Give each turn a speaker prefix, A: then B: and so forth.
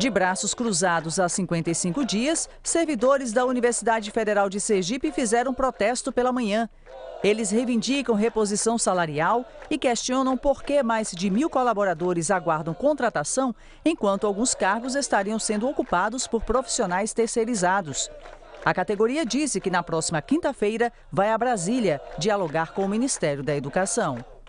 A: De braços cruzados há 55 dias, servidores da Universidade Federal de Sergipe fizeram protesto pela manhã. Eles reivindicam reposição salarial e questionam por que mais de mil colaboradores aguardam contratação, enquanto alguns cargos estariam sendo ocupados por profissionais terceirizados. A categoria disse que na próxima quinta-feira vai a Brasília dialogar com o Ministério da Educação.